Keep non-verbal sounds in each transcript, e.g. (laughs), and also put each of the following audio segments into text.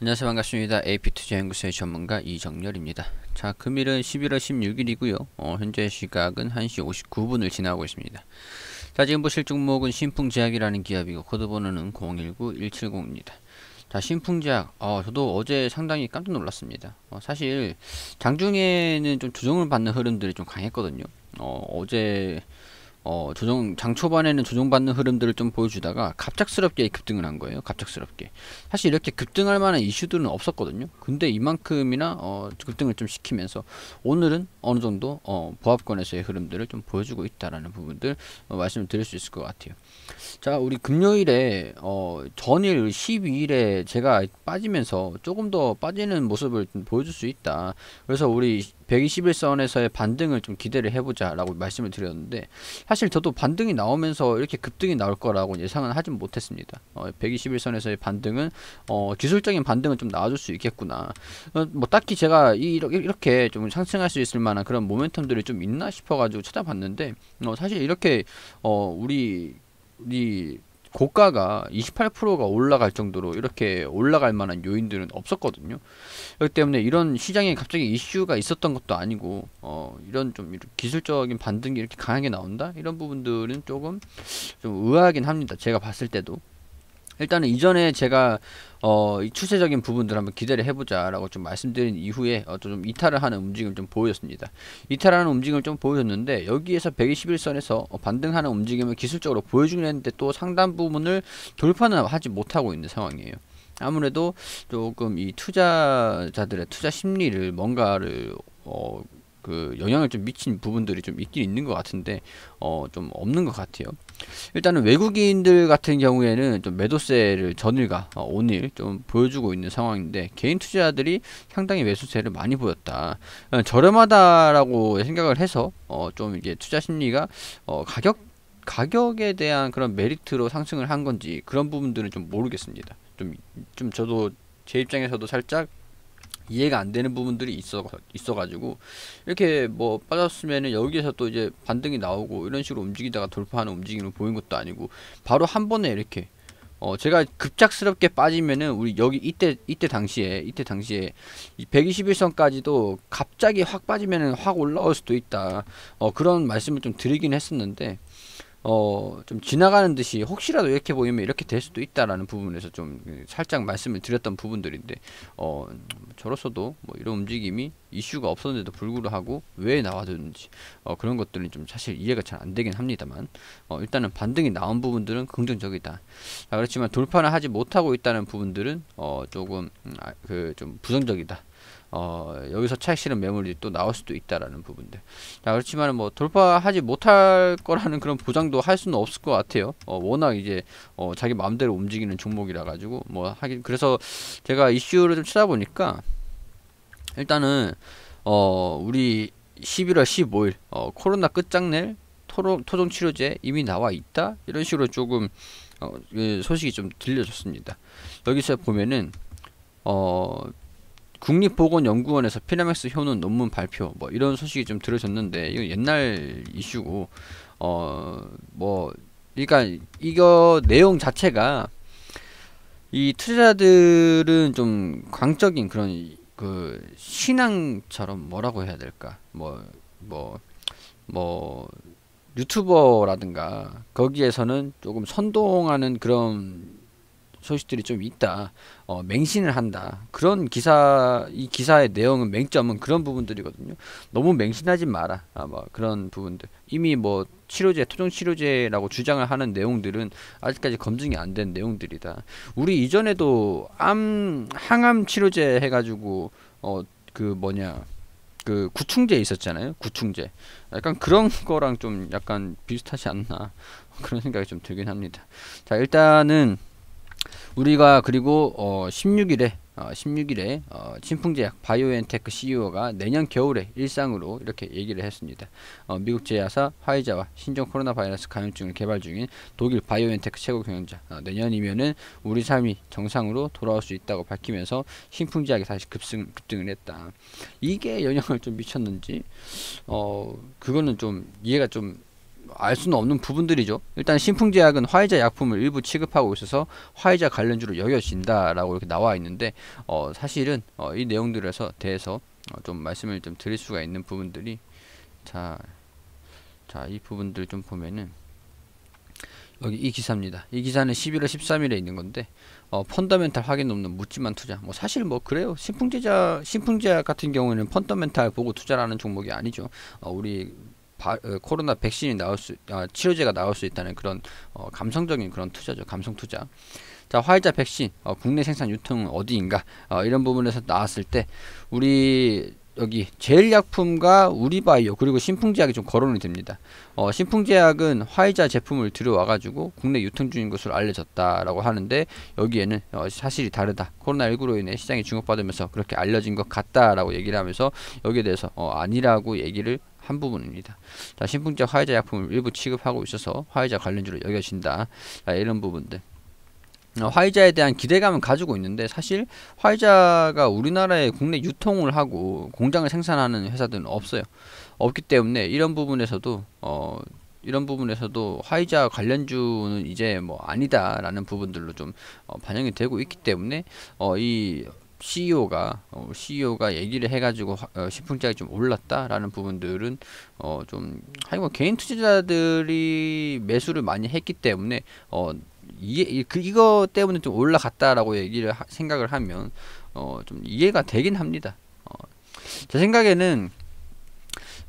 안녕하세요 반갑습니다. AP투자연구소의 전문가 이정렬입니다. 자 금일은 11월 16일이고요. 어, 현재 시각은 1시 59분을 지나고 있습니다. 자 지금 보실 종목은 신풍제약이라는 기업이고 코드번호는 019170입니다. 자 신풍제약 어, 저도 어제 상당히 깜짝 놀랐습니다. 어, 사실 장중에는 좀 조정을 받는 흐름들이 좀 강했거든요. 어, 어제 어, 조정 장 초반에는 조정받는 흐름들을 좀 보여주다가 갑작스럽게 급등을 한 거예요. 갑작스럽게. 사실 이렇게 급등할 만한 이슈들은 없었거든요. 근데 이만큼이나 어, 급등을 좀 시키면서 오늘은 어느 정도 어, 보합권에서의 흐름들을 좀 보여주고 있다라는 부분들 어, 말씀을 드릴 수 있을 것 같아요. 자, 우리 금요일에 어, 전일 12일에 제가 빠지면서 조금 더 빠지는 모습을 좀 보여줄 수 있다. 그래서 우리 121선에서의 반등을 좀 기대를 해보자라고 말씀을 드렸는데 사실 저도 반등이 나오면서 이렇게 급등이 나올 거라고 예상은 하진 못했습니다. 어, 121선에서의 반등은 어, 기술적인 반등은 좀 나와줄 수 있겠구나. 어, 뭐 딱히 제가 이, 이렇게 좀 상승할 수 있을 만한 그런 모멘텀들이 좀 있나 싶어가지고 찾아봤는데 어, 사실 이렇게 어, 우리 우리 고가가 28%가 올라갈 정도로 이렇게 올라갈 만한 요인들은 없었거든요. 그렇기 때문에 이런 시장에 갑자기 이슈가 있었던 것도 아니고 어, 이런 좀 기술적인 반등이 이렇게 강하게 나온다 이런 부분들은 조금 좀 의아하긴 합니다. 제가 봤을 때도 일단은 이전에 제가 어, 이 추세적인 부분들 한번 기대를 해보자라고 좀 말씀드린 이후에 어, 좀 이탈을 하는 움직임을 좀 보여줬습니다. 이탈하는 움직임을 좀 보여줬는데 여기에서 121선에서 반등하는 움직임을 기술적으로 보여주긴 했는데 또 상단 부분을 돌파는 하지 못하고 있는 상황이에요. 아무래도 조금 이 투자자들의 투자 심리를 뭔가를 어, 그 영향을 좀 미친 부분들이 좀 있긴 있는 것 같은데 어 좀 없는 것 같아요. 일단은 외국인들 같은 경우에는 좀 매도세를 전일과 어, 오늘 좀 보여주고 있는 상황인데 개인 투자자들이 상당히 매수세를 많이 보였다. 어, 저렴하다라고 생각을 해서 어, 좀 이게 투자 심리가 어, 가격 가격에 대한 그런 메리트로 상승을 한 건지 그런 부분들은 좀 모르겠습니다. 좀 좀 저도 제 입장에서도 살짝 이해가 안 되는 부분들이 있어 있어가지고 이렇게 뭐 빠졌으면은 여기에서 또 이제 반등이 나오고 이런 식으로 움직이다가 돌파하는 움직임을 보인 것도 아니고 바로 한 번에 이렇게 어 제가 급작스럽게 빠지면은 우리 여기 이때 이때 당시에 이때 당시에 이 121선까지도 갑자기 확 빠지면은 확 올라올 수도 있다 어 그런 말씀을 좀 드리긴 했었는데 어, 좀 지나가는 듯이 혹시라도 이렇게 보이면 이렇게 될 수도 있다라는 부분에서 좀 그 살짝 말씀을 드렸던 부분들인데, 어, 저로서도 뭐 이런 움직임이 이슈가 없었는데도 불구하고 왜 나와줬는지, 어, 그런 것들은 좀 사실 이해가 잘 안 되긴 합니다만, 어, 일단은 반등이 나온 부분들은 긍정적이다. 아, 그렇지만 돌파를 하지 못하고 있다는 부분들은, 어, 조금, 음, 아, 그, 좀 부정적이다. 어, 여기서 차익 실현 매물이 또 나올 수도 있다라는 부분들. 자, 그렇지만 뭐 돌파하지 못할 거라는 그런 보장도 할 수는 없을 것 같아요. 어, 워낙 이제 어, 자기 마음대로 움직이는 종목이라 가지고 뭐 하긴 그래서 제가 이슈를 좀 찾아보니까 일단은 어, 우리 11월 15일 어, 코로나 끝장낼 토종치료제 이미 나와 있다 이런 식으로 조금 어, 그 소식이 좀 들려졌습니다. 여기서 보면은 어 국립보건연구원에서 피라맥스 효능 논문 발표 뭐 이런 소식이 좀들어셨는데이거 옛날 이슈고 어 뭐 그러니까 이거 내용 자체가 이 투자자들은 좀 광적인 그런 그 신앙처럼 뭐라고 해야 될까 뭐 뭐, 뭐 유튜버라든가 거기에서는 조금 선동하는 그런 소식들이 좀 있다. 어, 맹신을 한다. 그런 기사 이 기사의 내용은 맹점은 그런 부분들이거든요. 너무 맹신하지 마라. 아, 뭐 그런 부분들. 이미 뭐 치료제, 토종 치료제라고 주장을 하는 내용들은 아직까지 검증이 안 된 내용들이다. 우리 이전에도 암 항암 치료제 해 가지고 어 그 뭐냐? 그 구충제 있었잖아요. 구충제. 약간 그런 거랑 좀 약간 비슷하지 않나. (laughs) 그런 생각이 좀 들긴 합니다. 자, 일단은 우리가 그리고 어 16일에 어 16일에 어 신풍제약 바이오엔테크 CEO가 내년 겨울에 일상으로 이렇게 얘기를 했습니다. 어 미국 제약사 화이자와 신종 코로나 바이러스 감염증을 개발 중인 독일 바이오엔테크 최고 경영자 어 내년이면은 우리 삶이 정상으로 돌아올 수 있다고 밝히면서 신풍제약이 다시 급승 급등을 했다. 이게 영향을 좀 미쳤는지 어 그거는 좀 이해가 좀알 수는 없는 부분들이죠. 일단 신풍제약은 화이자 약품을 일부 취급하고 있어서 화이자 관련주로 여겨진다라고 이렇게 나와 있는데 어, 사실은 어, 이 내용들에서 대해서 어, 좀 말씀을 좀 드릴 수가 있는 부분들이 자, 자, 이 부분들 좀 보면은 여기 이 기사입니다. 이 기사는 11월 13일에 있는 건데 어, 펀더멘탈 확인 없는 묻지만 투자. 뭐 사실 뭐 그래요. 신풍제자 신풍제약 같은 경우에는 펀더멘탈 보고 투자라는 종목이 아니죠. 어, 우리 바, 어, 코로나 백신이 나올 수 아, 치료제가 나올 수 있다는 그런 어, 감성적인 그런 투자죠 감성 투자 자 화이자 백신 어, 국내 생산 유통은 어디인가 어, 이런 부분에서 나왔을 때 우리 여기 제일약품과 우리바이오 그리고 신풍제약이 좀 거론이 됩니다. 어, 신풍제약은 화이자 제품을 들여와가지고 국내 유통 중인 것으로 알려졌다라고 하는데 여기에는 어, 사실이 다르다. 코로나19로 인해 시장이 주목받으면서 그렇게 알려진 것 같다라고 얘기를 하면서 여기에 대해서 어, 아니라고 얘기를 한 부분입니다. 자, 신분자 화이자 약품을 일부 취급하고 있어서 화이자 관련주로 여겨진다. 자, 이런 부분들. 어, 화이자에 대한 기대감은 가지고 있는데 사실 화이자가 우리나라에 국내 유통을 하고 공장을 생산하는 회사들은 없어요. 없기 때문에 이런 부분에서도 어 이런 부분에서도 화이자 관련주는 이제 뭐 아니다라는 부분들로 좀어 반영이 되고 있기 때문에 어이 CEO가 어, CEO가 얘기를 해가지고 어, 시풍짝이 좀 올랐다라는 부분들은 어, 좀 하여간 뭐 개인 투자자들이 매수를 많이 했기 때문에 어, 이해 그 이거 때문에 좀 올라갔다라고 얘기를 하, 생각을 하면 어, 좀 이해가 되긴 합니다. 어, 제 생각에는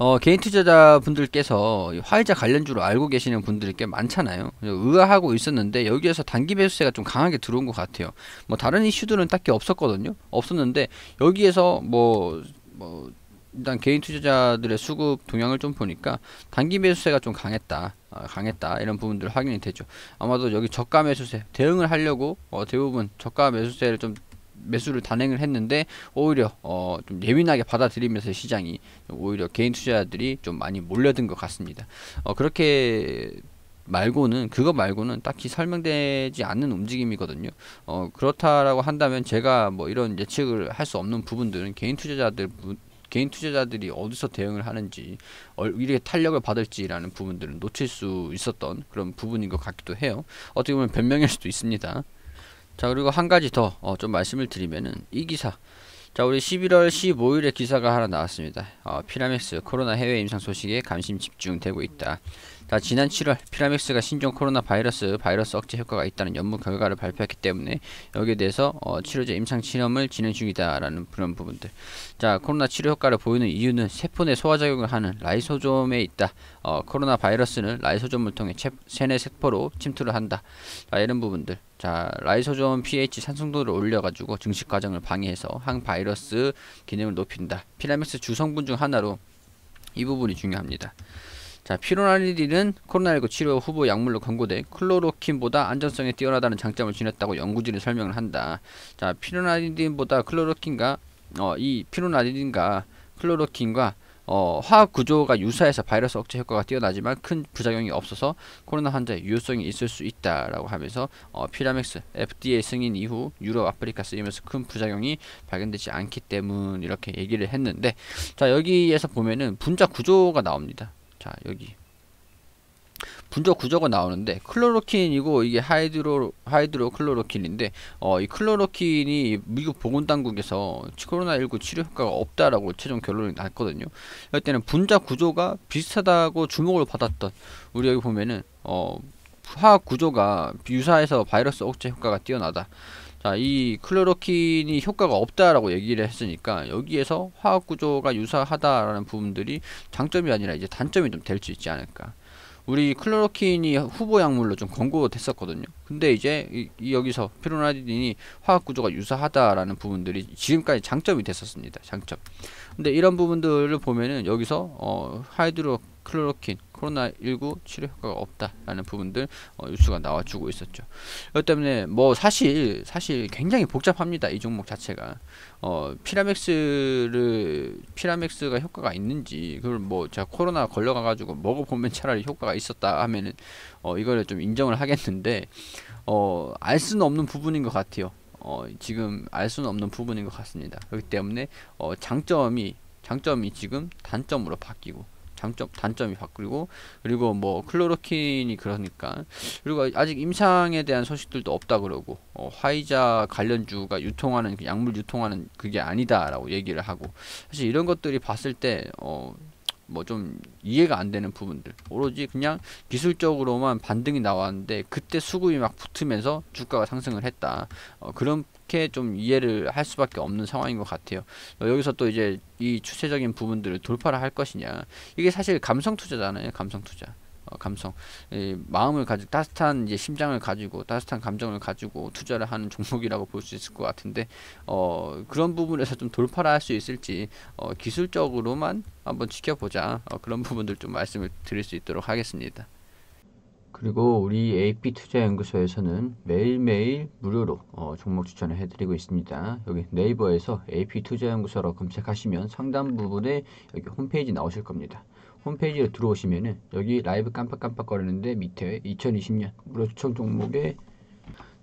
어, 개인 투자자분들께서 화이자 관련주로 알고 계시는 분들이 꽤 많잖아요. 의아하고 있었는데 여기에서 단기 매수세가 좀 강하게 들어온 것 같아요. 뭐 다른 이슈들은 딱히 없었거든요. 없었는데 여기에서 뭐, 뭐 일단 개인 투자자들의 수급 동향을 좀 보니까 단기 매수세가 좀 강했다. 아, 강했다 이런 부분들 확인이 되죠 아마도 여기 저가 매수세 대응을 하려고 어, 대부분 저가 매수세를 좀 매수를 단행을 했는데 오히려 어좀 예민하게 받아들이면서 시장이 오히려 개인 투자자들이 좀 많이 몰려든 것 같습니다. 어 그렇게 말고는 그거 말고는 딱히 설명되지 않는 움직임이거든요. 어 그렇다라고 한다면 제가 뭐 이런 예측을 할 수 없는 부분들은 개인 투자자들 개인 투자자들이 어디서 대응을 하는지 이렇게 탄력을 받을지라는 부분들은 놓칠 수 있었던 그런 부분인 것 같기도 해요. 어떻게 보면 변명일 수도 있습니다. 자 그리고 한 가지 더좀 어, 말씀을 드리면은 이 기사 자 우리 11월 15일에 기사가 하나 나왔습니다. 어, 피라맥스 코로나 해외 임상 소식에 관심 집중되고 있다. 자, 지난 7월 피라믹스가 신종 코로나 바이러스 바이러스 억제 효과가 있다는 연문 결과를 발표했기 때문에 여기에 대해서 어, 치료제 임상 실험을 진행 중이다라는 그런 부분들. 자, 코로나 치료 효과를 보이는 이유는 세포 내 소화 작용을 하는 라이소좀에 있다. 어, 코로나 바이러스는 라이소좀을 통해 체, 세뇌 세포로 침투를 한다. 자, 이런 부분들. 자, 라이소좀 pH 산성도를 올려가지고 증식 과정을 방해해서 항바이러스 기능을 높인다. 피라믹스 주성분 중 하나로 이 부분이 중요합니다. 자, 피로나리딘은 코로나19 치료 후보 약물로 권고돼 클로로킨보다 안전성이 뛰어나다는 장점을 지녔다고 연구진이 설명을 한다. 자, 피로나리딘보다 클로로킨과 어, 이 피로나리딘과 클로로킨과 어, 화학 구조가 유사해서 바이러스 억제 효과가 뛰어나지만 큰 부작용이 없어서 코로나 환자의 유효성이 있을 수 있다라고 하면서 어, 피라맥스 FDA 승인 이후 유럽 아프리카 쓰이면서 큰 부작용이 발견되지 않기 때문 이렇게 얘기를 했는데 자 여기에서 보면은 분자 구조가 나옵니다. 자 여기 분적 구조가 나오는데 클로로킨이고 이게 하이드로 하이드로 클로로킨인데 어, 이 클로로킨이 미국 보건 당국에서 코로나19 치료 효과가 없다라고 최종 결론이 났거든요. 이때는 분자 구조가 비슷하다고 주목을 받았던 우리 여기 보면은 어, 화학 구조가 유사해서 바이러스 억제 효과가 뛰어나다. 자, 이 클로로킨이 효과가 없다라고 얘기를 했으니까 여기에서 화학 구조가 유사하다라는 부분들이 장점이 아니라 이제 단점이 좀 될 수 있지 않을까. 우리 클로로킨이 후보 약물로 좀 권고됐었거든요. 근데 이제 이, 여기서 피로나디딘이 화학 구조가 유사하다라는 부분들이 지금까지 장점이 됐었습니다. 장점. 근데 이런 부분들을 보면은 여기서 어 하이드로 클로로킨 코로나19 치료 효과가 없다라는 부분들 어, 뉴스가 나와주고 있었죠. 그렇 때문에 뭐 사실 사실 굉장히 복잡합니다. 이 종목 자체가 어, 피라맥스를 피라맥스가 효과가 있는지 그걸 뭐 제가 코로나 걸려가가지고 먹어보면 차라리 효과가 있었다 하면은 어, 이거를 좀 인정을 하겠는데 어, 알 수는 없는 부분인 것 같아요. 어, 지금 알 수는 없는 부분인 것 같습니다. 그렇기 때문에 어, 장점이 장점이 지금 단점으로 바뀌고 장점 단점이 바뀌고 그리고 뭐 클로로킨이 그러니까 그리고 아직 임상에 대한 소식들도 없다 그러고 어, 화이자 관련주가 유통하는 그 약물 유통하는 그게 아니다라고 얘기를 하고 사실 이런 것들이 봤을 때 어, 뭐좀 이해가 안 되는 부분들 오로지 그냥 기술적으로만 반등이 나왔는데 그때 수급이 막 붙으면서 주가가 상승을 했다 어, 그렇게 좀 이해를 할 수밖에 없는 상황인 것 같아요 어, 여기서 또 이제 이 추세적인 부분들을 돌파를 할 것이냐 이게 사실 감성 투자잖아요 감성 투자 어, 감성 마음을 가지고 따뜻한 이제 심장을 가지고 따뜻한 감정을 가지고 투자를 하는 종목이라고 볼 수 있을 것 같은데 어, 그런 부분에서 좀 돌파를 할 수 있을지 어, 기술적으로만 한번 지켜보자 어, 그런 부분들 좀 말씀을 드릴 수 있도록 하겠습니다. 그리고 우리 AP 투자연구소에서는 매일매일 무료로 어, 종목 추천을 해드리고 있습니다. 여기 네이버에서 AP 투자연구소라고 검색하시면 상단 부분에 여기 홈페이지 나오실 겁니다. 홈페이지에 들어오시면은 여기 라이브 깜빡깜빡거리는데 밑에 2020년 무료 추천 종목에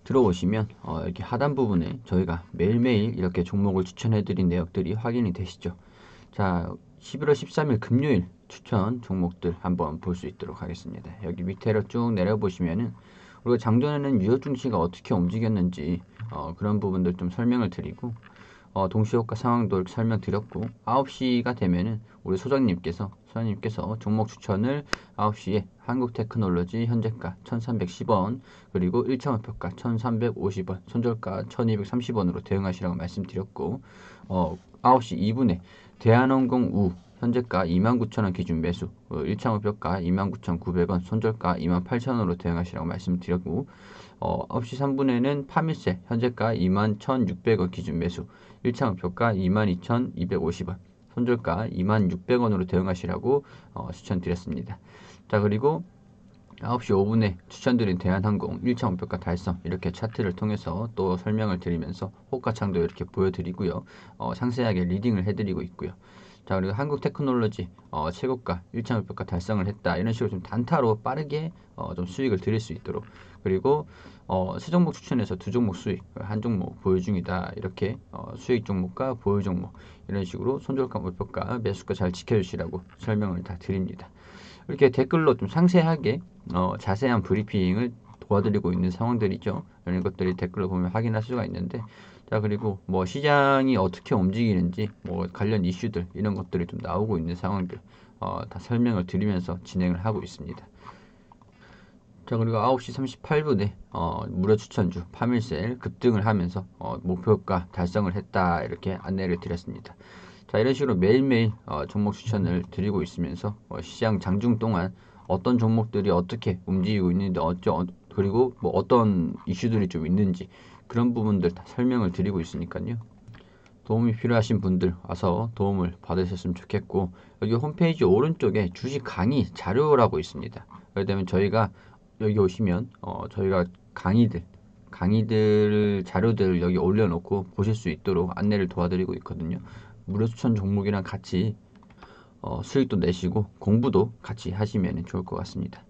들어오시면 어이렇 하단 부분에 저희가 매일매일 이렇게 종목을 추천해드린 내역들이 확인이 되시죠. 자 11월 13일 금요일 추천 종목들 한번 볼 수 있도록 하겠습니다. 여기 밑에로 쭉 내려보시면은 그리가 장전에는 유효 증시가 어떻게 움직였는지 어 그런 부분들 좀 설명을 드리고 어, 동시효과 상황도 설명드렸고 9시가 되면은 우리 소장님께서 소장님께서 종목 추천을 9시에 한국테크놀로지 현재가 1310원 그리고 1차 목표가 1350원 손절가 1230원으로 대응하시라고 말씀드렸고 어, 9시 2분에 대한항공 우 현재가 29,000원 기준 매수, 1차 목표가 29,900원, 손절가 28,000원으로 대응하시라고 말씀드렸고 어, 9시 3분에는 파밀세 현재가 21,600원 기준 매수, 1차 목표가 22,250원, 손절가 26,000원으로 대응하시라고 어, 추천드렸습니다. 자, 그리고 9시 5분에 추천드린 대한항공 1차 목표가 달성 이렇게 차트를 통해서 또 설명을 드리면서 호가창도 이렇게 보여드리고요. 어, 상세하게 리딩을 해드리고 있고요. 자 그리고 한국 테크놀로지 어, 최고가 1차 목표가 달성을 했다 이런 식으로 좀 단타로 빠르게 어, 좀 수익을 드릴 수 있도록 그리고 어, 세 종목 추천해서 두 종목 수익 한 종목 보유 중이다 이렇게 어, 수익 종목과 보유 종목 이런 식으로 손절가 목표가 매수가 잘 지켜주시라고 설명을 다 드립니다 이렇게 댓글로 좀 상세하게 어, 자세한 브리핑을 도와드리고 있는 상황들이죠. 이런 것들이 댓글을 보면 확인할 수가 있는데 자 그리고 뭐 시장이 어떻게 움직이는지 뭐 관련 이슈들 이런 것들이 좀 나오고 있는 상황들 어, 다 설명을 드리면서 진행을 하고 있습니다. 자 그리고 9시 38분에 어, 무료 추천주 파밀셀 급등을 하면서 어, 목표가 달성을 했다 이렇게 안내를 드렸습니다. 자 이런 식으로 매일매일 어, 종목 추천을 드리고 있으면서 어, 시장 장중 동안 어떤 종목들이 어떻게 움직이고 있는지 어쩌, 그리고 뭐 어떤 이슈들이 좀 있는지 그런 부분들 다 설명을 드리고 있으니까요. 도움이 필요하신 분들 와서 도움을 받으셨으면 좋겠고 여기 홈페이지 오른쪽에 주식 강의 자료라고 있습니다. 그렇다면 저희가 여기 오시면 어, 저희가 강의들 강의들 자료들 여기 올려놓고 보실 수 있도록 안내를 도와드리고 있거든요. 무료 추천 종목이랑 같이 어, 수익도 내시고 공부도 같이 하시면 좋을 것 같습니다.